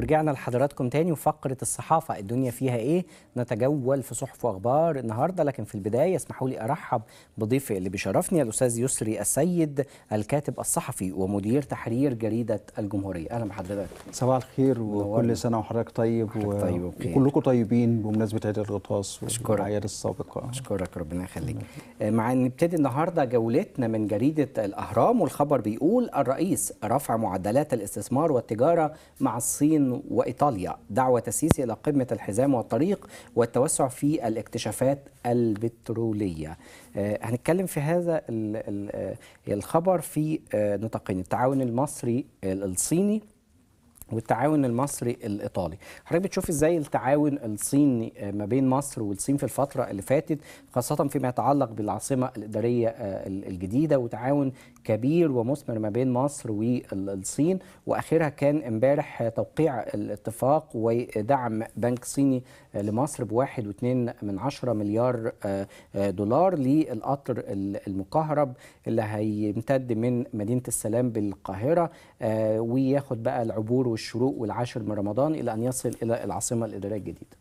ورجعنا لحضراتكم تاني وفقرة الصحافة الدنيا فيها إيه نتجول في صحف وأخبار النهاردة لكن في البداية اسمحوا لي أرحب بضيفي اللي بيشرفني الأستاذ يسري السيد الكاتب الصحفي ومدير تحرير جريدة الجمهورية أهلا بحضرتك صباح الخير وكل سنة وحضرتك طيب, طيب وكلكم طيبين بمناسبة عيد الغطاس والأعياد السابقة أشكرك ربنا يخليك آه، مع نبتدي النهاردة جولتنا من جريدة الأهرام والخبر بيقول الرئيس رفع معدلات الاستثمار والتجارة مع الصين وإيطاليا دعوة السيسي إلى قمة الحزام والطريق والتوسع في الاكتشافات البترولية آه، هنتكلم في هذا آه، الخبر في آه، نطاقين التعاون المصري الصيني والتعاون المصري الايطالي حضرتك بتشوف ازاي التعاون الصيني آه، ما بين مصر والصين في الفتره اللي فاتت خاصه فيما يتعلق بالعاصمه الاداريه آه، الجديده وتعاون كبير ومثمر ما بين مصر والصين واخرها كان امبارح توقيع الاتفاق ودعم بنك صيني لمصر ب 1.2 من عشرة مليار آه، آه، دولار للقطر المكهرب اللي هيمتد من مدينة السلام بالقاهرة آه، وياخد بقى العبور والشروق والعاشر من رمضان إلى أن يصل إلى العاصمة الإدارية الجديدة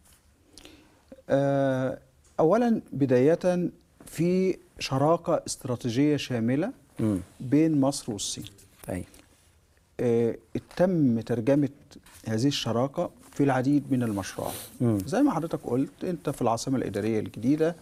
أولا بداية في شراكة استراتيجية شاملة بين مصر والصين طيب. أي. تم ترجمة هذه الشراكة في العديد من المشروعات زي ما حضرتك قلت انت في العاصمه الاداريه الجديده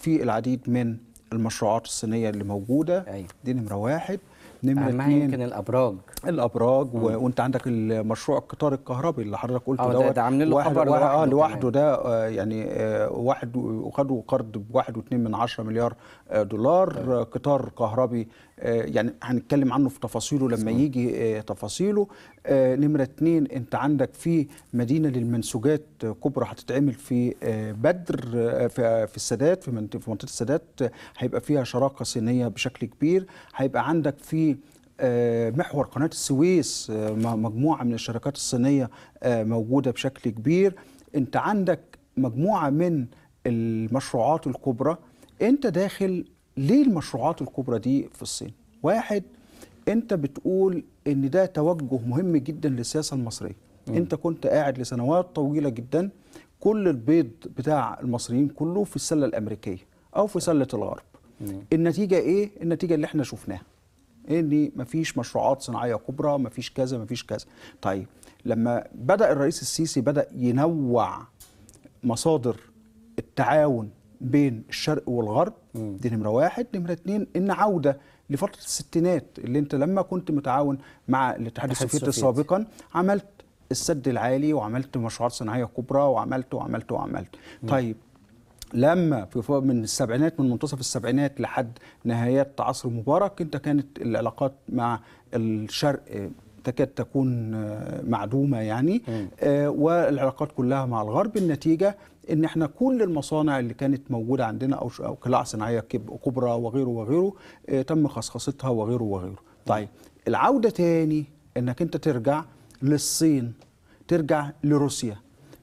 في العديد من المشروعات الصينيه اللي موجوده أيوة. دي نمره واحد نمره اثنين يمكن الابراج الابراج و... وانت عندك المشروع القطار الكهربي اللي حضرتك قلته آه، ده, ده عاملين له خبر لوحده, آه، لوحده ده آه، يعني واحد وخدوا قرض ب 1.2 من 10 مليار دولار طيب. قطار كهربي آه، يعني هنتكلم عنه في تفاصيله لما يجي آه، تفاصيله آه، نمرة اتنين انت عندك في مدينة للمنسوجات كبرى هتتعمل في بدر في السادات في منطقة السادات هيبقى فيها شراكة صينية بشكل كبير هيبقى عندك في محور قناة السويس مجموعة من الشركات الصينية موجودة بشكل كبير انت عندك مجموعة من المشروعات الكبرى انت داخل ليه المشروعات الكبرى دي في الصين واحد انت بتقول ان ده توجه مهم جدا للسياسه المصريه م. انت كنت قاعد لسنوات طويله جدا كل البيض بتاع المصريين كله في السله الامريكيه او في سله الغرب م. النتيجه ايه النتيجه اللي احنا شفناها ان مفيش مشروعات صناعيه كبرى مفيش كذا مفيش كذا طيب لما بدا الرئيس السيسي بدا ينوع مصادر التعاون بين الشرق والغرب دي نمره واحد نمره اتنين ان عوده لفتره الستينات اللي انت لما كنت متعاون مع الاتحاد السوفيتي سابقا عملت السد العالي وعملت مشروعات صناعيه كبرى وعملت وعملت وعملت م. طيب لما في من السبعينات من منتصف السبعينات لحد نهايات عصر مبارك انت كانت العلاقات مع الشرق تكاد تكون آه، معدومه يعني آه، والعلاقات كلها مع الغرب النتيجه ان احنا كل المصانع اللي كانت موجوده عندنا او او قلاع صناعيه كبرى وغيره وغيره آه، تم خصخصتها وغيره وغيره طيب العوده تاني انك انت ترجع للصين ترجع لروسيا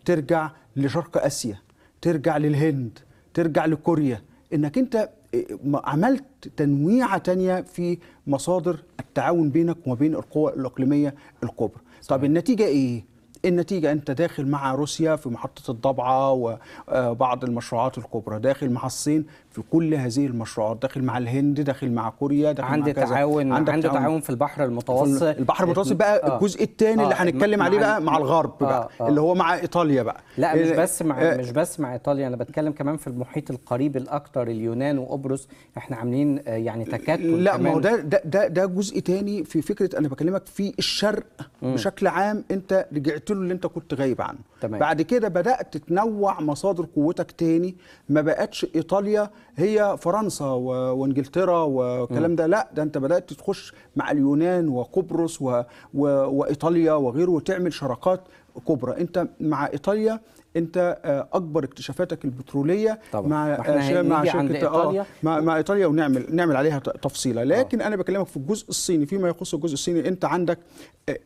ترجع لشرق اسيا ترجع للهند ترجع لكوريا انك انت آه، عملت تنويعه تانية في مصادر التعاون بينك وبين القوى الاقليميه الكبرى طب النتيجه ايه النتيجة أنت داخل مع روسيا في محطة الضبعة وبعض آه، المشروعات الكبرى داخل مع الصين في كل هذه المشروعات داخل مع الهند داخل مع كوريا داخل عندي مع تعاون عندك عندي تعاون في البحر المتوسط البحر المتوسط بقى آه الجزء الثاني آه اللي هنتكلم عليه بقى مع الغرب آه بقى آه اللي هو مع ايطاليا بقى لا مش آه، بس مع آه مش بس مع ايطاليا انا بتكلم كمان في المحيط القريب الاكثر اليونان وقبرص احنا عاملين آه، يعني تكتل لا ما هو ده ده ده جزء ثاني في فكره انا بكلمك في الشرق بشكل عام انت رجعت له اللي انت كنت غايب عنه تمام. بعد كده بدات تتنوع مصادر قوتك ثاني ما بقتش ايطاليا هي فرنسا وانجلترا والكلام ده لا ده انت بدات تخش مع اليونان وقبرص و... و... وايطاليا وغيره وتعمل شراكات كبرى انت مع ايطاليا انت آه، اكبر اكتشافاتك البتروليه طبعا. مع آه، احنا مع شركه آه، ايطاليا آه مع, مع ايطاليا ونعمل نعمل عليها تفصيله لكن أوه. انا بكلمك في الجزء الصيني فيما يخص الجزء الصيني انت عندك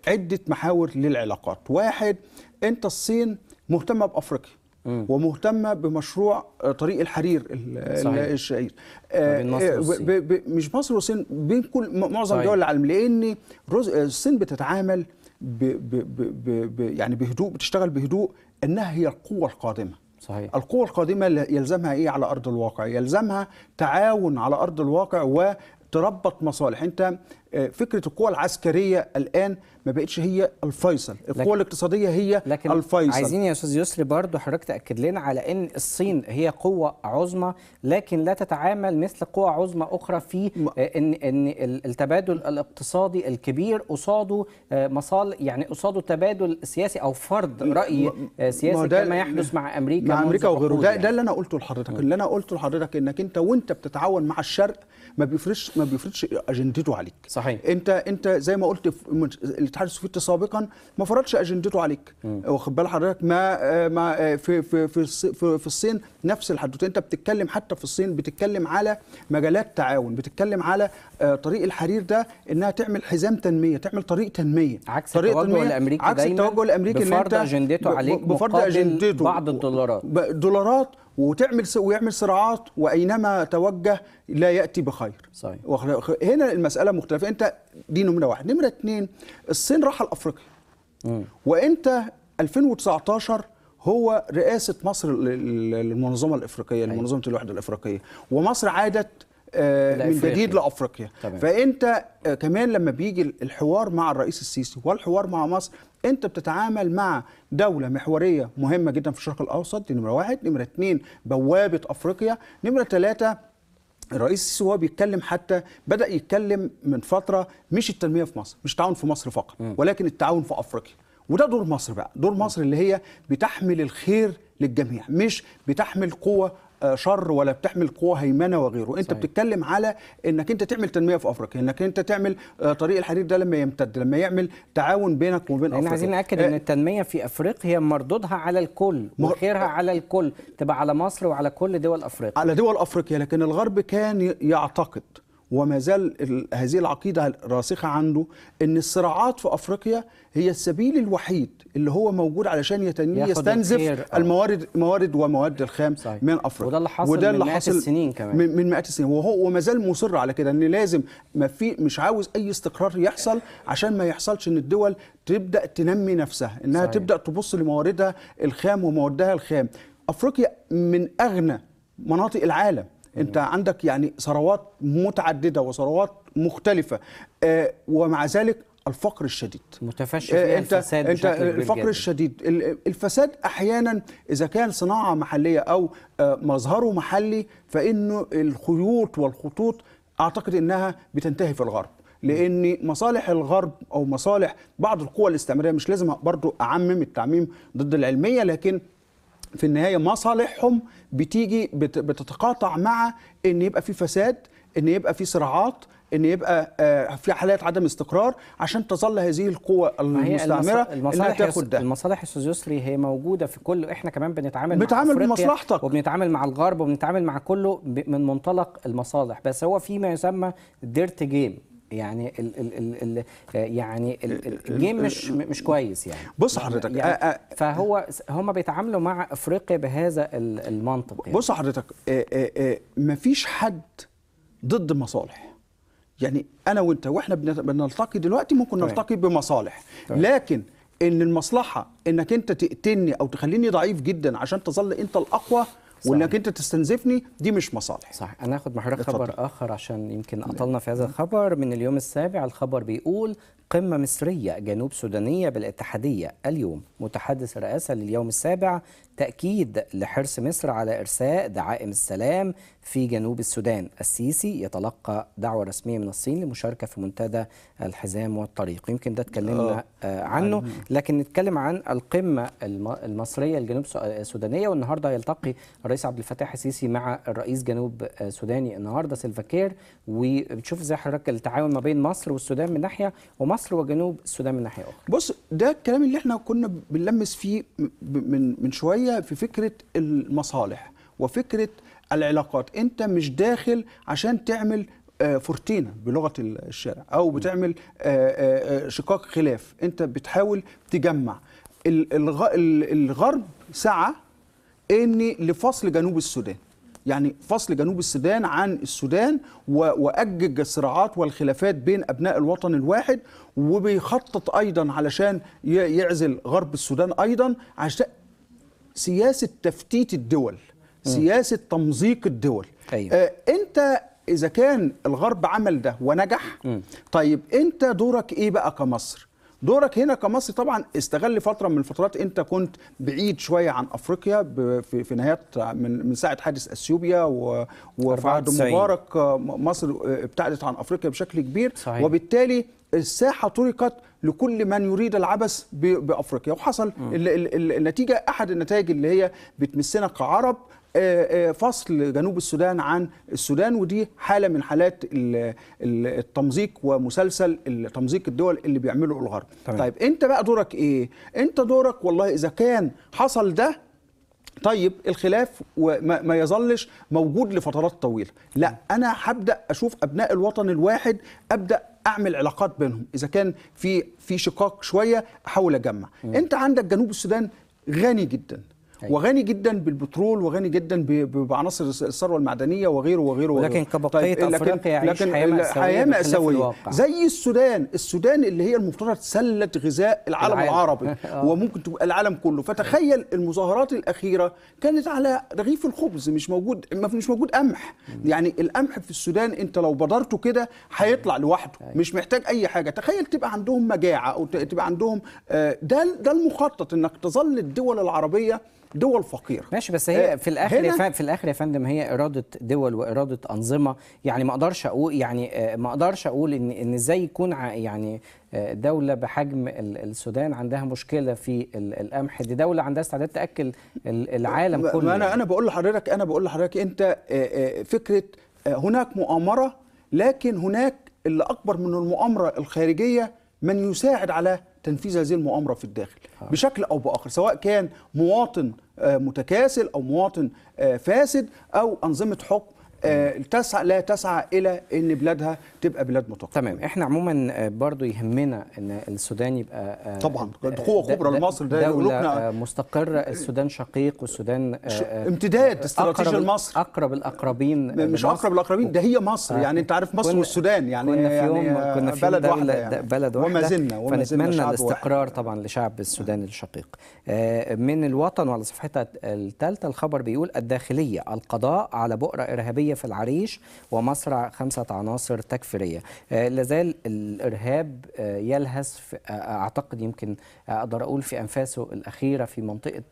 عده محاور للعلاقات واحد انت الصين مهتمه بافريقيا ومهتمه بمشروع آه، طريق الحرير الشهير آه، آه، مش مصر والصين بين كل معظم دول العالم لان الصين بتتعامل ب ب ب ب يعني بهدوء بتشتغل بهدوء انها هي القوه القادمه صحيح. القوة القادمة يلزمها إيه على أرض الواقع؟ يلزمها تعاون على أرض الواقع وتربط مصالح، أنت آه، فكره القوى العسكريه الان ما بقتش هي الفيصل القوى الاقتصاديه هي لكن الفيصل عايزين يا استاذ يسري برضه حضرتك تاكد لنا على ان الصين هي قوه عظمى لكن لا تتعامل مثل قوى عظمى اخرى في آه، ان ان التبادل الاقتصادي الكبير قصاده آه، مصال يعني قصاده تبادل سياسي او فرض راي سياسي كما يحدث مع امريكا مع امريكا وغيره ده, يعني. ده اللي انا قلته لحضرتك اللي انا قلته لحضرتك انك انت وانت بتتعاون مع الشرق ما بيفرضش ما بيفرضش اجندته عليك صح صحيح انت انت زي ما قلت الاتحاد السوفيتي سابقا ما فرضش اجندته عليك واخد بال حضرتك ما ما آه، في في في في الصين نفس الحدوته انت بتتكلم حتى في الصين بتتكلم على مجالات تعاون بتتكلم على آه، طريق الحرير ده انها تعمل حزام تنميه تعمل طريق تنميه عكس طريق التوجه تنمية الامريكي عكس التوجه الامريكي بفرض اجندته عليك بفرض اجندته بعض الدولارات دولارات وتعمل ويعمل صراعات واينما توجه لا ياتي بخير صحيح. هنا المساله مختلفه انت دي نمره واحد نمره اثنين الصين راح لافريقيا وانت 2019 هو رئاسه مصر للمنظمه الافريقيه أيوة. لمنظمه الوحده الافريقيه ومصر عادت آه، من جديد لافريقيا فانت آه، كمان لما بيجي الحوار مع الرئيس السيسي والحوار مع مصر انت بتتعامل مع دوله محوريه مهمه جدا في الشرق الاوسط دي نمره واحد نمره اثنين بوابه افريقيا نمره ثلاثه الرئيس السيسي وهو بيتكلم حتى بدا يتكلم من فتره مش التنميه في مصر مش التعاون في مصر فقط ولكن التعاون في افريقيا وده دور مصر بقى دور مصر اللي هي بتحمل الخير للجميع مش بتحمل قوة شر ولا بتحمل قوه هيمنه وغيره انت بتتكلم على انك انت تعمل تنميه في افريقيا انك انت تعمل آه، طريق الحديد ده لما يمتد لما يعمل تعاون بينك وبين افريقيا عايزين ناكد ان آه، التنميه في افريقيا هي مردودها على الكل وخيرها على الكل تبقى على مصر وعلى كل دول افريقيا على دول افريقيا لكن الغرب كان يعتقد وما زال هذه العقيدة راسخة عنده أن الصراعات في أفريقيا هي السبيل الوحيد اللي هو موجود علشان يستنزف آه. الموارد موارد ومواد الخام صحيح. من افريقيا وده اللي حصل وده اللي من مئات السنين كمان من, من مئات السنين وهو وما زال مصر على كده ان لازم ما في مش عاوز اي استقرار يحصل عشان ما يحصلش ان الدول تبدا تنمي نفسها انها صحيح. تبدا تبص لمواردها الخام وموادها الخام افريقيا من اغنى مناطق العالم انت عندك يعني ثروات متعدده وثروات مختلفه آه ومع ذلك الفقر الشديد متفشي آه، فيها انت الفساد انت الفقر جدا. الشديد الفساد احيانا اذا كان صناعه محليه او آه، مظهره محلي فانه الخيوط والخطوط اعتقد انها بتنتهي في الغرب لان مصالح الغرب او مصالح بعض القوى الاستعماريه مش لازم برضو اعمم التعميم ضد العلميه لكن في النهايه مصالحهم بتيجي بتتقاطع مع ان يبقى في فساد ان يبقى في صراعات ان يبقى آه، في حالات عدم استقرار عشان تظل هذه القوى المستعمره انها تاخد ده المصالح استاذ يسري هي موجوده في كل احنا كمان بنتعامل بنتعامل بمصلحتك وبنتعامل مع الغرب وبنتعامل مع كله من منطلق المصالح بس هو في ما يسمى ديرت جيم يعني ال ال ال الـ آه، يعني الجيم مش مش كويس يعني بص حضرتك يعني آه، آه، فهو هم بيتعاملوا مع افريقيا بهذا المنطق يعني. بص حضرتك مفيش حد ضد مصالح يعني انا وانت واحنا بنلتقي دلوقتي ممكن نلتقي بمصالح لكن ان المصلحه انك انت تقتلني او تخليني ضعيف جدا عشان تظل انت الاقوى وانك انت تستنزفني دي مش مصالح صح انا هاخد محرك خبر اخر عشان يمكن اطلنا في هذا الخبر من اليوم السابع الخبر بيقول قمة مصرية جنوب سودانية بالاتحادية اليوم متحدث الرئاسة لليوم السابع تأكيد لحرص مصر على إرساء دعائم السلام في جنوب السودان السيسي يتلقى دعوة رسمية من الصين لمشاركة في منتدى الحزام والطريق يمكن ده اتكلمنا آه، آه، عنه لكن نتكلم عن القمة المصرية الجنوب السودانية آه، والنهاردة يلتقي الرئيس عبد الفتاح السيسي مع الرئيس جنوب سوداني النهاردة سيلفاكير وبتشوف ازاي حضرتك التعاون ما بين مصر والسودان من ناحية ومصر مصر وجنوب السودان من ناحيه اخرى بص ده الكلام اللي احنا كنا بنلمس فيه من من شويه في فكره المصالح وفكره العلاقات انت مش داخل عشان تعمل آه، فورتينا بلغه الشارع او بتعمل آه، آه، شقاق خلاف انت بتحاول تجمع الغرب سعى ان لفصل جنوب السودان يعني فصل جنوب السودان عن السودان واجج الصراعات والخلافات بين ابناء الوطن الواحد وبيخطط ايضا علشان يعزل غرب السودان ايضا عشان سياسه تفتيت الدول سياسه تمزيق الدول أيوة. انت اذا كان الغرب عمل ده ونجح طيب انت دورك ايه بقى كمصر دورك هنا كمصري طبعا استغل فتره من الفترات انت كنت بعيد شويه عن افريقيا في, في نهايه من من ساعه حادث اثيوبيا وفعد مبارك مصر آه، ابتعدت عن افريقيا بشكل كبير صحيح. وبالتالي الساحه طرقت لكل من يريد العبث بافريقيا وحصل النتيجه احد النتائج اللي هي بتمسنا كعرب آه، آه، فصل جنوب السودان عن السودان ودي حاله من حالات التمزيق ومسلسل تمزيق الدول اللي بيعمله الغرب طيب. طيب انت بقى دورك ايه انت دورك والله اذا كان حصل ده طيب الخلاف وما ما يظلش موجود لفترات طويله لا انا هبدا اشوف ابناء الوطن الواحد ابدا اعمل علاقات بينهم اذا كان في في شقاق شويه احاول اجمع م. انت عندك جنوب السودان غني جدا أيوة. وغني جدا بالبترول وغني جدا بعناصر الثروه المعدنيه وغيره وغيره وغيره طيب، لكن كبقيه طيب افريقيا يعيش لكن حياه ماساويه زي السودان السودان اللي هي المفترض سله غذاء العالم, العالم. العربي آه. وممكن تبقى العالم كله فتخيل المظاهرات الاخيره كانت على رغيف الخبز مش موجود مش موجود قمح يعني القمح في السودان انت لو بدرته كده هيطلع لوحده أيوة. مش محتاج اي حاجه تخيل تبقى عندهم مجاعه او تبقى عندهم آه، ده ده المخطط انك تظل الدول العربيه دول فقيره ماشي بس هي آه، في الاخر في الاخر يا فندم هي اراده دول واراده انظمه يعني ما اقدرش اقول يعني آه، ما اقدرش اقول ان ان ازاي يكون يعني آه، دوله بحجم السودان عندها مشكله في القمح دي دوله عندها استعداد تاكل العالم كله انا انا بقول لحضرتك انا بقول لحضرتك انت فكره هناك مؤامره لكن هناك اللي اكبر من المؤامره الخارجيه من يساعد على تنفيذ هذه المؤامره في الداخل بشكل او باخر سواء كان مواطن آه، متكاسل او مواطن آه، فاسد او انظمه حكم آه، تسعى لا تسعى الى ان بلادها تبقى بلاد متقدمه تمام احنا عموما آه، برضو يهمنا ان السودان يبقى آه، طبعا قوه كبرى لمصر ده دولة مستقره السودان شقيق والسودان امتداد استراتيجي لمصر اقرب الاقربين مش اقرب الاقربين ده هي مصر يعني انت عارف مصر والسودان يعني كنا في يوم يعني كنا في بلد واحده يعني بلد واحده وما زلنا وما زلنا فنتمنى الاستقرار طبعا لشعب السودان الشقيق من الوطن وعلى صفحتها الثالثه الخبر بيقول الداخليه القضاء على بؤره ارهابيه الجوية في العريش ومصرع خمسة عناصر تكفيرية آه، لازال الإرهاب آه، يلهث آه، أعتقد يمكن أقدر أقول في أنفاسه الأخيرة في منطقة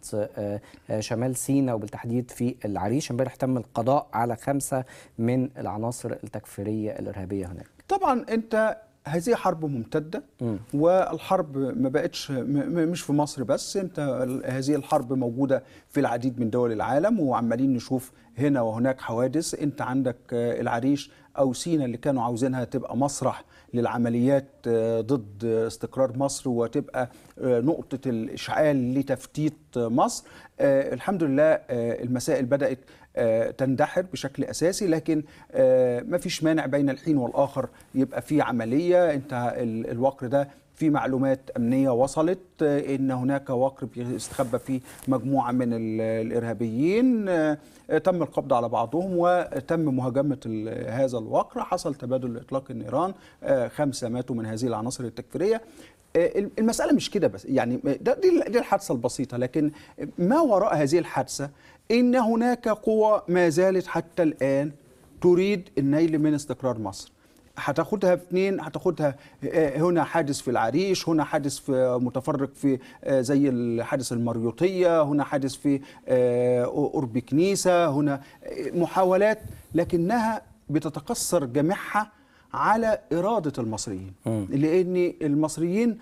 شمال سيناء وبالتحديد في العريش امبارح تم القضاء على خمسة من العناصر التكفيرية الإرهابية هناك طبعا أنت هذه حرب ممتده م. والحرب ما بقتش مش في مصر بس انت هذه الحرب موجوده في العديد من دول العالم وعمالين نشوف هنا وهناك حوادث انت عندك آه، العريش أو سينا اللي كانوا عاوزينها تبقى مسرح للعمليات آه، ضد استقرار مصر وتبقى آه، نقطة الإشعال لتفتيت مصر آه، الحمد لله المسائل بدأت تندحر بشكل اساسي لكن ما فيش مانع بين الحين والاخر يبقى في عمليه انت الوقر ده في معلومات امنيه وصلت آه، ان هناك وقر استخبى فيه مجموعه من الارهابيين آه، تم القبض على بعضهم وتم مهاجمه هذا الوقر حصل تبادل اطلاق النيران آه، خمسه ماتوا من هذه العناصر التكفيريه المسألة مش كده بس يعني دي الحادثة البسيطة لكن ما وراء هذه الحادثة إن هناك قوى ما زالت حتى الآن تريد النيل من استقرار مصر هتاخدها في اثنين هتاخدها آه، آه، هنا حادث في العريش هنا حادث في آه، متفرق في زي الحادث المريوطيه هنا حادث في قرب كنيسه هنا محاولات لكنها بتتقصر جميعها على إرادة المصريين م. لأن المصريين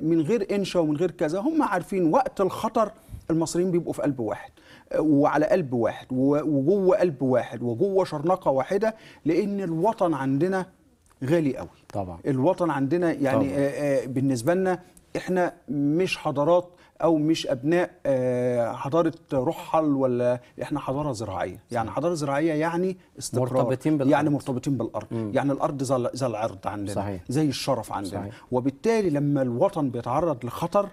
من غير إنشاء ومن غير كذا هم عارفين وقت الخطر المصريين بيبقوا في قلب واحد وعلى قلب واحد وجوه قلب واحد وجوه شرنقة واحدة لأن الوطن عندنا غالي قوي طبعا الوطن عندنا يعني طبعا. آه، آه، بالنسبه لنا احنا مش حضارات او مش ابناء آه، حضاره رحل ولا احنا حضاره زراعيه يعني حضاره زراعيه يعني استقرار مرتبطين بالأرض. يعني مرتبطين بالارض مم. يعني الارض زي العرض عندنا صحيح. زي الشرف عندنا صحيح. وبالتالي لما الوطن بيتعرض لخطر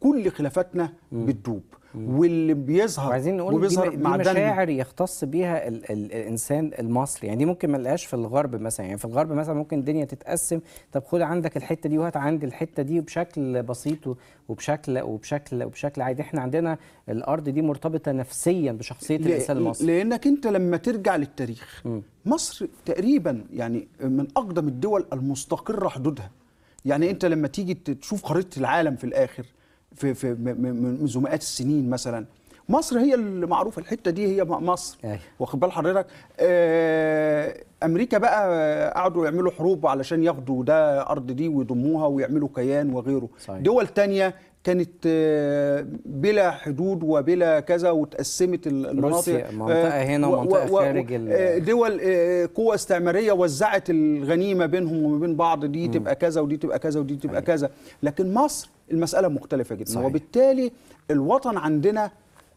كل خلافاتنا بتدوب واللي بيظهر عايزين نقول وبيظهر دي, مشاعر يختص بيها الـ الـ الانسان المصري يعني دي ممكن ما نلاقيهاش في الغرب مثلا يعني في الغرب مثلا ممكن الدنيا تتقسم طب خد عندك الحته دي وهات عندي الحته دي بشكل بسيط وبشكل وبشكل وبشكل عادي احنا عندنا الارض دي مرتبطه نفسيا بشخصيه الانسان المصري لانك انت لما ترجع للتاريخ م. مصر تقريبا يعني من اقدم الدول المستقره حدودها يعني انت لما تيجي تشوف خريطه العالم في الاخر في في منذ مئات السنين مثلا مصر هي اللي معروفه الحته دي هي مصر أيوة. واخد بال حضرتك آه، امريكا بقى قعدوا يعملوا حروب علشان ياخدوا ده ارض دي ويضموها ويعملوا كيان وغيره صحيح. دول تانية كانت آه، بلا حدود وبلا كذا وتقسمت المناطق آه، منطقه هنا ومنطقه خارج دول قوى استعماريه وزعت الغنيمه بينهم وما بين بعض دي تبقى كذا ودي تبقى كذا ودي تبقى أيوة. كذا لكن مصر المسألة مختلفة جدا صحيح. وبالتالي الوطن عندنا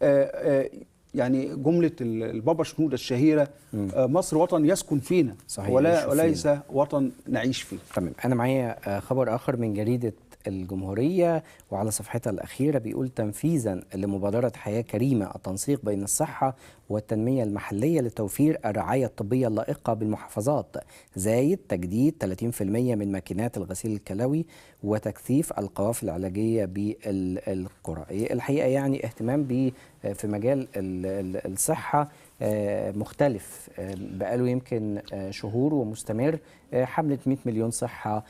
آه، آه، يعني جملة البابا شنودة الشهيرة آه، مصر وطن يسكن فينا صحيح ولا وليس وطن نعيش فيه تمام أنا معايا خبر آخر من جريدة الجمهورية وعلى صفحتها الأخيرة بيقول تنفيذا لمبادرة حياة كريمة التنسيق بين الصحة والتنمية المحلية لتوفير الرعاية الطبية اللائقة بالمحافظات زايد تجديد 30% من ماكينات الغسيل الكلوي وتكثيف القوافل العلاجية بالقرى إيه، الحقيقة يعني اهتمام في مجال الصحة آه، مختلف آه، بقاله يمكن آه، شهور ومستمر حمله 100 مليون صحه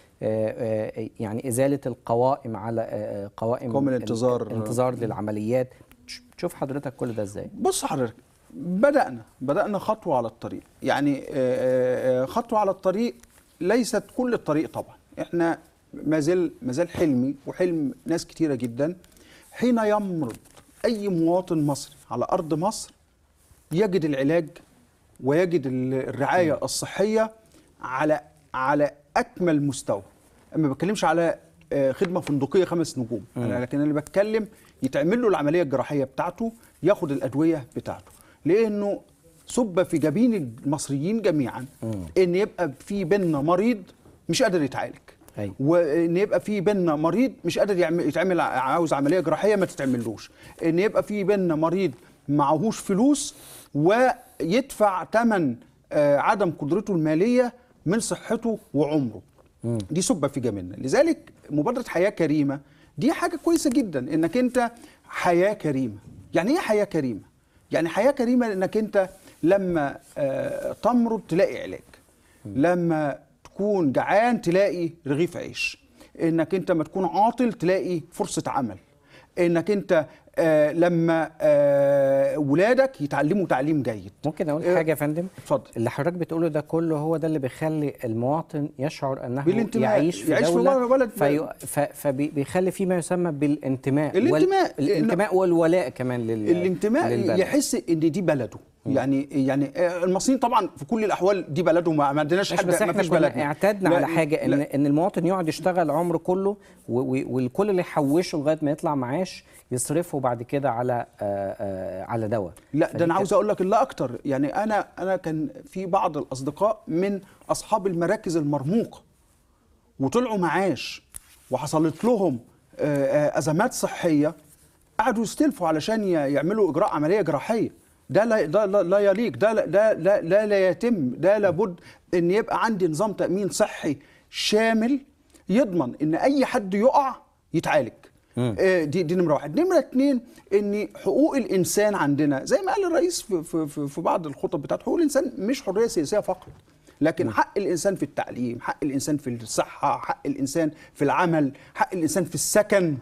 يعني ازاله القوائم على قوائم قوم الانتظار الانتظار للعمليات تشوف حضرتك كل ده ازاي بص حضرتك بدانا بدانا خطوه على الطريق يعني خطوه على الطريق ليست كل الطريق طبعا احنا ما زال ما زال حلمي وحلم ناس كتيره جدا حين يمرض اي مواطن مصري على ارض مصر يجد العلاج ويجد الرعايه الصحيه على على اكمل مستوى اما ما بتكلمش على آه، خدمه فندقيه خمس نجوم أنا لكن انا بتكلم يتعمل له العمليه الجراحيه بتاعته ياخد الادويه بتاعته لانه سب في جبين المصريين جميعا ان يبقى في بيننا مريض مش قادر يتعالج أي. وان يبقى في بيننا مريض مش قادر يعمل يتعمل عاوز عمليه جراحيه ما تتعملوش ان يبقى في بيننا مريض معهوش فلوس ويدفع ثمن آه، عدم قدرته الماليه من صحته وعمره مم. دي سبه في جميلنا لذلك مبادره حياه كريمه دي حاجه كويسه جدا انك انت حياه كريمه يعني ايه حياه كريمه يعني حياه كريمه انك انت لما آه، تمرض تلاقي علاج لما تكون جعان تلاقي رغيف عيش انك انت ما تكون عاطل تلاقي فرصه عمل انك انت آه، لما آه، ولادك يتعلموا تعليم جيد ممكن اقول آه، حاجه يا فندم اتفضل اللي حضرتك بتقوله ده كله هو ده اللي بيخلي المواطن يشعر انه بالانتماء. يعيش في يعيش دوله في بلد في فبيخلي فيه ما يسمى بالانتماء الانتماء وال... الانتماء والولاء كمان لل... الانتماء للبلد. يحس ان دي بلده يعني يعني آه، المصريين طبعا في كل الاحوال دي بلدهم ما عندناش حد بس ما فيش احنا اعتدنا على حاجه ان لا. ان المواطن يقعد يشتغل عمره كله والكل اللي يحوشه لغايه ما يطلع معاش يصرفه بعد كده على آه، آه، على دواء لا ده انا عاوز اقول لك لا اكتر يعني انا انا كان في بعض الاصدقاء من اصحاب المراكز المرموقه وطلعوا معاش وحصلت لهم ازمات صحيه قعدوا يستلفوا علشان يعملوا اجراء عمليه جراحيه ده لا ده لا يليق ده لا ده لا, لا, لا يتم ده لابد ان يبقى عندي نظام تامين صحي شامل يضمن ان اي حد يقع يتعالج آه، دي دي نمره واحد نمره اتنين ان حقوق الانسان عندنا زي ما قال الرئيس في, في, في بعض الخطب بتاعته حقوق الانسان مش حريه سياسيه فقط لكن نعم. حق الانسان في التعليم حق الانسان في الصحه حق الانسان في العمل حق الانسان في السكن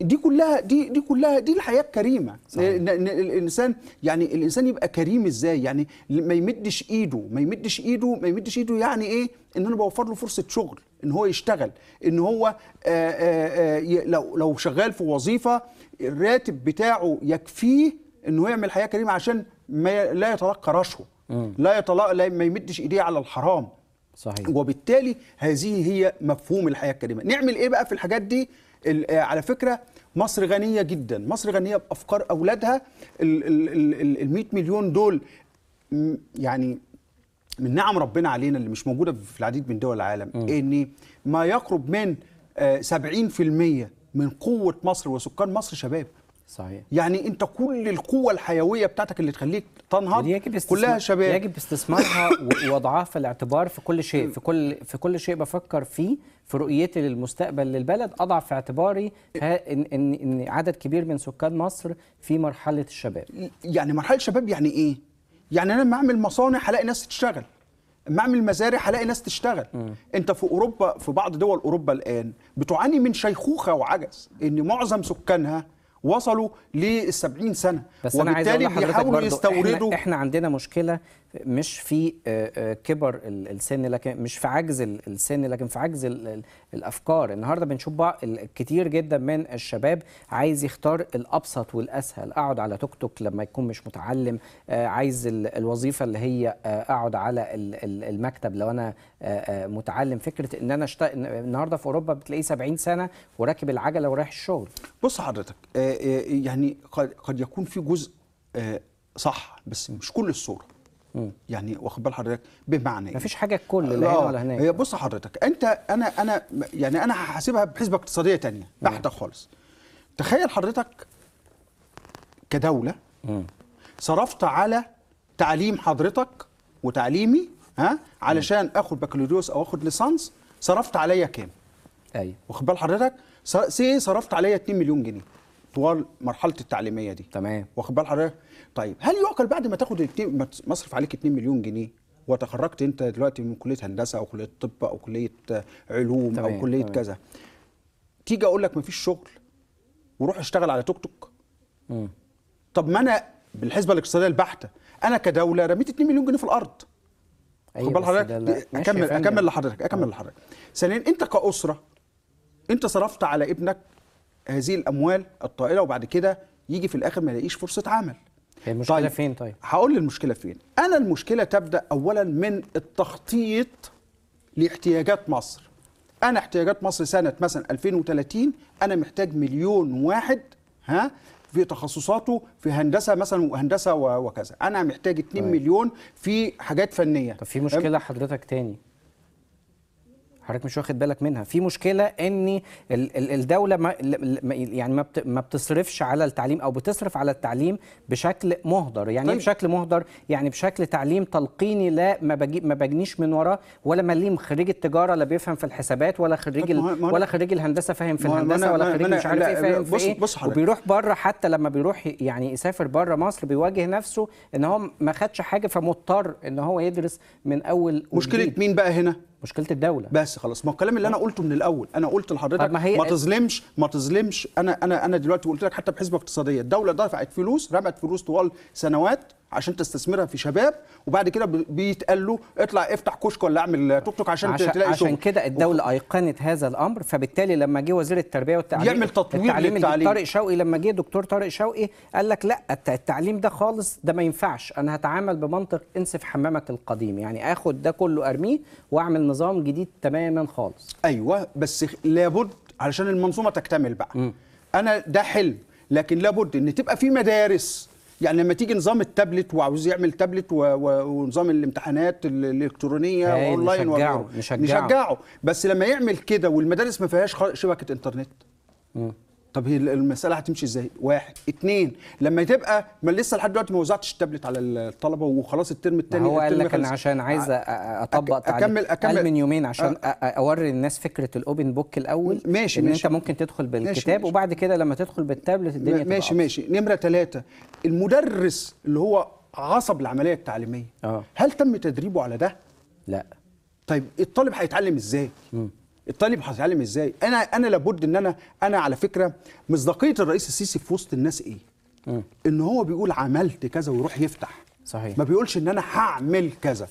دي كلها دي دي كلها دي الحياه الكريمه صحيح. الانسان يعني الانسان يبقى كريم ازاي يعني ما يمدش ايده ما يمدش ايده ما يمدش ايده يعني ايه ان انا بوفر له فرصه شغل ان هو يشتغل ان هو آآ آآ لو لو شغال في وظيفه الراتب بتاعه يكفيه انه يعمل حياه كريمه عشان ما لا يتلقى رشوه لا يطلع لا ما يمدش ايديه على الحرام صحيح وبالتالي هذه هي مفهوم الحياه الكريمه نعمل ايه بقى في الحاجات دي آه، على فكره مصر غنيه جدا مصر غنيه بافكار اولادها ال 100 مليون دول يعني من نعم ربنا علينا اللي مش موجوده في العديد من دول العالم م. ان ما يقرب من 70% آه، من قوه مصر وسكان مصر شباب صحيح يعني انت كل القوه الحيويه بتاعتك اللي تخليك تنهض يجب كلها شباب يجب استثمارها ووضعها في الاعتبار في كل شيء في كل في كل شيء بفكر فيه في رؤيتي للمستقبل للبلد اضع في اعتباري ان ان ان عدد كبير من سكان مصر في مرحله الشباب يعني مرحله الشباب يعني ايه يعني انا لما اعمل مصانع هلاقي ناس تشتغل لما اعمل مزارع هلاقي ناس تشتغل م. انت في اوروبا في بعض دول اوروبا الان بتعاني من شيخوخه وعجز ان معظم سكانها وصلوا لل 70 سنه بس وبالتالي أنا عايز أقول بيحاولوا يستوردوا احنا, احنا عندنا مشكله مش في آه، آه، كبر السن لكن مش في عجز السن لكن في عجز الافكار النهارده بنشوف كتير جدا من الشباب عايز يختار الابسط والاسهل اقعد على توك توك لما يكون مش متعلم آه، عايز الوظيفه اللي هي اقعد على المكتب لو انا متعلم فكره ان انا أشت... النهارده في اوروبا بتلاقيه 70 سنه وراكب العجله ورايح الشغل بص حضرتك يعني قد يكون في جزء صح بس مش كل الصوره يعني واخد بال حضرتك بمعنى مفيش إيه؟ حاجه الكل لا هنا ولا هناك بص حضرتك انت انا انا يعني انا هحاسبها بحسبه اقتصاديه ثانيه بحته خالص تخيل حضرتك كدوله صرفت على تعليم حضرتك وتعليمي ها علشان اخد بكالوريوس او اخد ليسانس صرفت عليا كام ايوه واخد بال حضرتك سي صرفت عليا 2 مليون جنيه طوال مرحله التعليميه دي تمام واخد بال حضرتك طيب هل يعقل بعد ما تاخد مصرف عليك 2 مليون جنيه وتخرجت انت دلوقتي من كليه هندسه او كليه طب او كليه علوم تمام. او كليه تمام. كذا تيجي اقول لك مفيش شغل وروح اشتغل على توك توك مم. طب ما انا بالحسبه الاقتصاديه البحته انا كدوله رميت 2 مليون جنيه في الارض ايوه بال حضرتك اكمل اكمل لحضرتك اكمل آه. لحضرتك ثانيا انت كاسره انت صرفت على ابنك هذه الاموال الطائله وبعد كده يجي في الاخر ما يلاقيش فرصه عمل هي المشكله طيب. فين طيب هقول لي المشكله فين انا المشكله تبدا اولا من التخطيط لاحتياجات مصر انا احتياجات مصر سنه مثلا 2030 انا محتاج مليون واحد ها في تخصصاته في هندسه مثلا وهندسه وكذا انا محتاج 2 طيب. مليون في حاجات فنيه طب في مشكله حضرتك تاني حضرتك مش واخد بالك منها في مشكله ان الدوله ما يعني ما بتصرفش على التعليم او بتصرف على التعليم بشكل مهدر يعني إيه طيب. بشكل مهدر يعني بشكل تعليم تلقيني لا ما بجي ما بجنيش من وراه ولا مليم خريج التجاره لا بيفهم في الحسابات ولا خريج طيب ولا خريج الهندسه فاهم في الهندسه ولا خريج مش عارف ايه فاهم في ايه بص وبيروح بره حتى لما بيروح يعني يسافر بره مصر بيواجه نفسه ان هو ما خدش حاجه فمضطر ان هو يدرس من اول مشكله مين بقى هنا مشكله الدوله بس خلاص ما الكلام اللي انا قلته من الاول انا قلت لحضرتك ما, هي... ما تظلمش ما تظلمش انا انا انا دلوقتي قلت لك حتى بحسبه اقتصاديه الدوله دفعت فلوس رمت فلوس طوال سنوات عشان تستثمرها في شباب وبعد كده بيتقال له اطلع افتح كشك ولا اعمل توك توك عشان, عشان تلاقي عشان كده الدوله ايقنت هذا الامر فبالتالي لما جه وزير التربيه والتعليم يعمل تطوير التعليم للتعليم طارق شوقي لما جه دكتور طارق شوقي قال لك لا التعليم ده خالص ده ما ينفعش انا هتعامل بمنطق انسف حمامك القديم يعني اخد ده كله ارميه واعمل نظام جديد تماما خالص ايوه بس لابد علشان المنظومه تكتمل بقى م. انا ده حلم لكن لابد ان تبقى في مدارس يعني لما تيجي نظام التابلت وعاوز يعمل تابلت و... و... ونظام الامتحانات الالكترونيه واونلاين نشجعه. نشجعه نشجعه بس لما يعمل كده والمدارس ما فيهاش شبكه انترنت م. طب هي المساله هتمشي ازاي واحد اتنين لما تبقى ما لسه لحد دلوقتي ما وزعتش التابلت على الطلبه وخلاص الترم الثاني هو قال لك انا عشان عايز اطبق اكمل اكمل من يومين عشان آه. اوري الناس فكره الاوبن بوك الاول ماشي ان ماشي انت ممكن تدخل بالكتاب ماشي وبعد كده لما تدخل بالتابلت الدنيا ماشي تبقى ماشي نمره ثلاثة المدرس اللي هو عصب العمليه التعليميه آه. هل تم تدريبه على ده لا طيب الطالب هيتعلم ازاي الطالب هيتعلم ازاي انا انا لابد ان انا انا على فكره مصداقيه الرئيس السيسي في وسط الناس ايه م. ان هو بيقول عملت كذا ويروح يفتح صحيح ما بيقولش ان انا هعمل كذا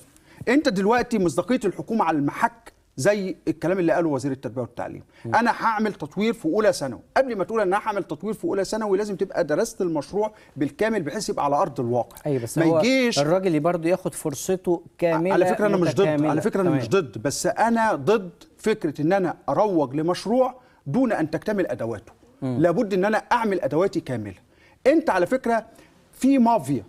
انت دلوقتي مصداقيه الحكومه على المحك زي الكلام اللي قاله وزير التربيه والتعليم م. انا هعمل تطوير في اولى ثانوي قبل ما تقول ان انا هعمل تطوير في اولى ثانوي لازم تبقى درست المشروع بالكامل بحيث يبقى على ارض الواقع أيوة بس ما يجيش الراجل برضه ياخد فرصته كامله على فكره انا مش ضد على فكره انا مش ضد بس انا ضد فكره ان انا اروج لمشروع دون ان تكتمل ادواته م. لابد ان انا اعمل ادواتي كامله انت على فكره في مافيا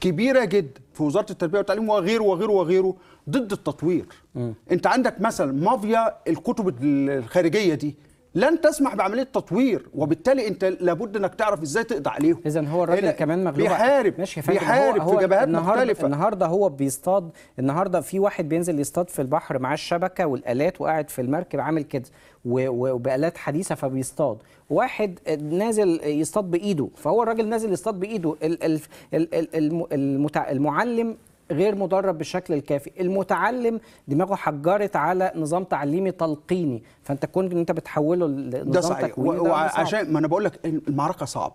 كبيره جدا في وزاره التربيه والتعليم وغيره وغيره وغيره ضد التطوير م. انت عندك مثلا مافيا الكتب الخارجيه دي لن تسمح بعمليه تطوير وبالتالي انت لابد انك تعرف ازاي تقضي عليهم اذا هو الراجل إيه كمان مغلوب بيحارب ماشي بيحارب هو في جبهات النهاردة مختلفه النهارده هو بيصطاد النهارده في واحد بينزل يصطاد في البحر معاه الشبكه والالات وقاعد في المركب عامل كده وبالات حديثه فبيصطاد واحد نازل يصطاد بايده فهو الراجل نازل يصطاد بايده المعلم غير مدرب بالشكل الكافي المتعلم دماغه حجرت على نظام تعليمي تلقيني فانت كون انت بتحوله لنظام ده صعب وعشان ما انا بقول لك المعركه صعبه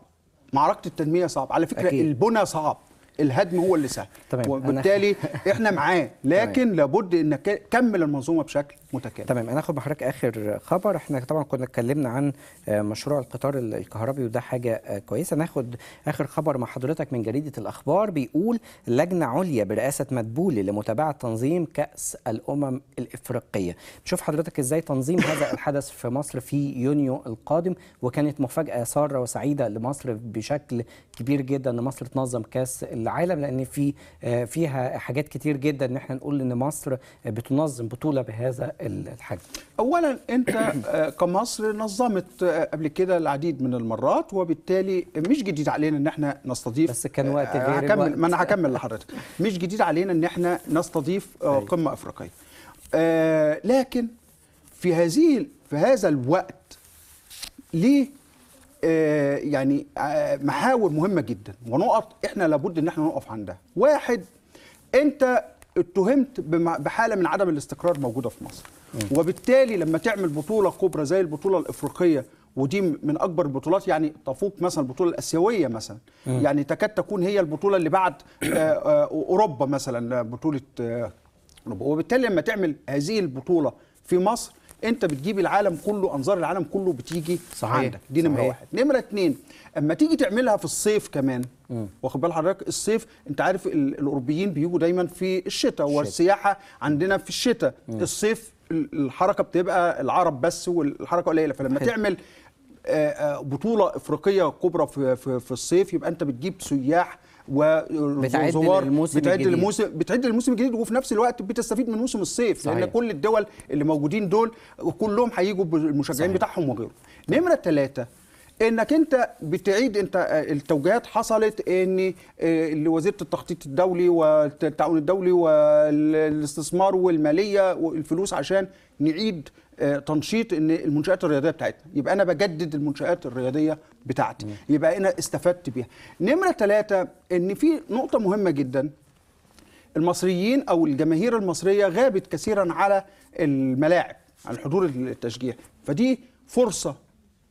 معركه التنميه صعب على فكره أكيد. البنى صعب الهدم هو اللي سهل تمام وبالتالي احنا معاه لكن لابد ان كمل المنظومه بشكل متكامل تمام انا اخد بحضرتك اخر خبر احنا طبعا كنا اتكلمنا عن آه، مشروع القطار الكهربي وده حاجه آه، كويسه ناخد اخر خبر مع حضرتك من جريده الاخبار بيقول لجنه عليا برئاسه مدبولي لمتابعه تنظيم كاس الامم الافريقيه شوف حضرتك ازاي تنظيم هذا الحدث في مصر في يونيو القادم وكانت مفاجاه ساره وسعيده لمصر بشكل كبير جدا ان مصر تنظم كاس اللي العالم لان في آه، فيها حاجات كتير جدا ان احنا نقول ان مصر بتنظم بطوله بهذا الحجم. اولا انت آه، كمصر نظمت آه، قبل كده العديد من المرات وبالتالي مش جديد علينا ان احنا نستضيف بس كان وقت غير هكمل ما انا هكمل لحضرتك مش جديد علينا ان احنا نستضيف أيوه. قمه افريقيه. لكن في هذه في هذا الوقت ليه آه، يعني آه، محاور مهمه جدا ونقط احنا لابد ان احنا نقف عندها واحد انت اتهمت بحاله من عدم الاستقرار موجوده في مصر وبالتالي لما تعمل بطوله كبرى زي البطوله الافريقيه ودي من اكبر البطولات يعني تفوق مثلا البطوله الاسيويه مثلا م. يعني تكاد تكون هي البطوله اللي بعد آه، اوروبا مثلا بطوله اوروبا وبالتالي لما تعمل هذه البطوله في مصر انت بتجيب العالم كله انظار العالم كله بتيجي صحيح. عندك دي نمره واحد نمره اتنين اما تيجي تعملها في الصيف كمان واخد بال حضرتك الصيف انت عارف الاوروبيين بيجوا دايما في الشتاء والسياحه عندنا في الشتاء مم. الصيف الحركه بتبقى العرب بس والحركه قليله فلما حل. تعمل بطوله افريقيه كبرى في, في, في الصيف يبقى انت بتجيب سياح وزنزوار بتعد للموسم بتعد للموسم الجديد وفي نفس الوقت بتستفيد من موسم الصيف صحيح. لان كل الدول اللي موجودين دول كلهم هيجوا بالمشجعين بتاعهم وغيره نمره ثلاثه انك انت بتعيد انت آه، التوجيهات حصلت ان آه، وزيره التخطيط الدولي والتعاون الدولي والاستثمار والماليه والفلوس عشان نعيد آه، تنشيط ان المنشات الرياضيه بتاعتنا يبقى انا بجدد المنشات الرياضيه بتاعتي يبقى انا استفدت بيها نمره ثلاثة ان في نقطه مهمه جدا المصريين او الجماهير المصريه غابت كثيرا على الملاعب على حضور التشجيع فدي فرصه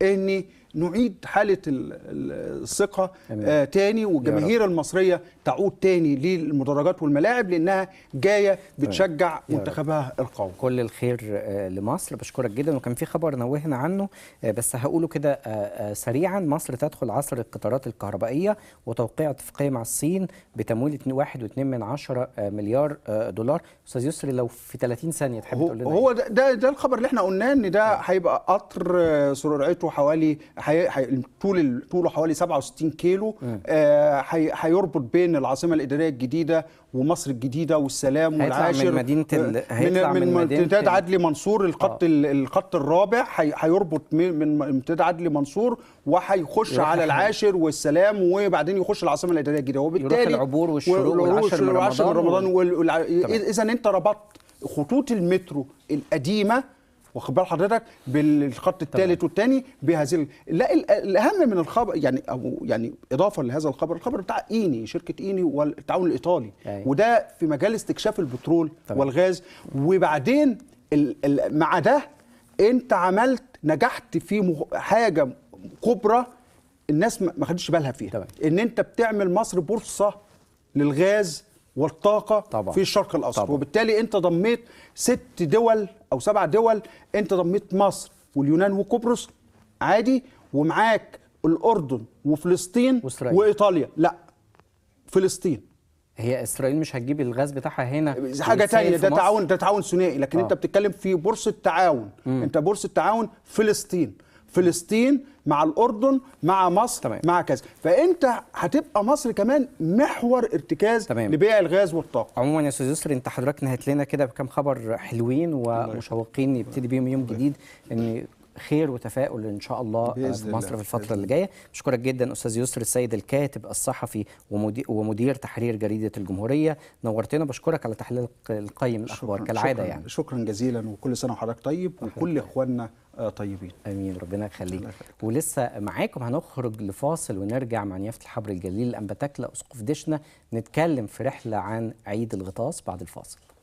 ان نعيد حاله الثقه آه تاني والجماهير المصريه تعود تاني للمدرجات والملاعب لانها جايه طيب. بتشجع منتخبها القومي كل الخير آه، لمصر بشكرك جدا وكان في خبر نوهنا عنه آه، بس هقوله كده آه، سريعا مصر تدخل عصر القطارات الكهربائيه وتوقيع اتفاقيه مع الصين بتمويل 1.2 من 10 مليار دولار استاذ يسري لو في 30 ثانيه تحب تقول لنا هو إيه؟ ده ده الخبر اللي احنا قلناه ان ده نعم. هيبقى قطر سرعته حوالي حي... حي... طول طوله حوالي 67 كيلو آه، هيربط حي... بين العاصمه الاداريه الجديده ومصر الجديده والسلام والعاشر من مدينه ال... آه، هيطلع من, من, من امتداد عدلي منصور الخط آه. ال... الخط الرابع هيربط من امتداد عدلي منصور وهيخش على العاشر والسلام وبعدين يخش العاصمه الاداريه الجديده وبالتالي يروح العبور والشروق والعشر من رمضان, من رمضان وال... وال... اذا انت ربطت خطوط المترو القديمه واخد بال حضرتك بالخط الثالث والثاني بهذه لا الاهم من الخبر يعني او يعني اضافه لهذا الخبر الخبر بتاع ايني شركه ايني والتعاون الايطالي أي. وده في مجال استكشاف البترول طبعا. والغاز وبعدين ال ال مع ده انت عملت نجحت في حاجه كبرى الناس ما خدتش بالها فيها طبعا. ان انت بتعمل مصر بورصه للغاز والطاقه طبعا. في الشرق الاوسط طبعا. وبالتالي انت ضميت ست دول او سبع دول انت ضميت مصر واليونان وقبرص عادي ومعاك الاردن وفلسطين وإسرائيل. وايطاليا لا فلسطين هي اسرائيل مش هتجيب الغاز بتاعها هنا حاجه تانية ده تعاون ده تعاون ثنائي لكن آه. انت بتتكلم في بورصه تعاون انت بورصه تعاون فلسطين فلسطين مع الاردن مع مصر تمام. مع كذا فانت هتبقى مصر كمان محور ارتكاز تمام. لبيع الغاز والطاقه عموما يا استاذ يسري انت حضرتك نهيت لنا كده بكام خبر حلوين ومشوقين يبتدي بيهم يوم جديد ان خير وتفاؤل ان شاء الله في مصر في الفتره اللي جايه بشكرك جدا استاذ يسر السيد الكاتب الصحفي ومدير تحرير جريده الجمهوريه نورتنا بشكرك على تحليلك القيم الاخبار كالعاده شكرا يعني شكرا جزيلا وكل سنه وحضرتك طيب وكل اخواننا آه، طيبين امين ربنا يخليك ولسه معاكم هنخرج لفاصل ونرجع مع نيافه الحبر الجليل الانبتكله اسقف دشنا نتكلم في رحله عن عيد الغطاس بعد الفاصل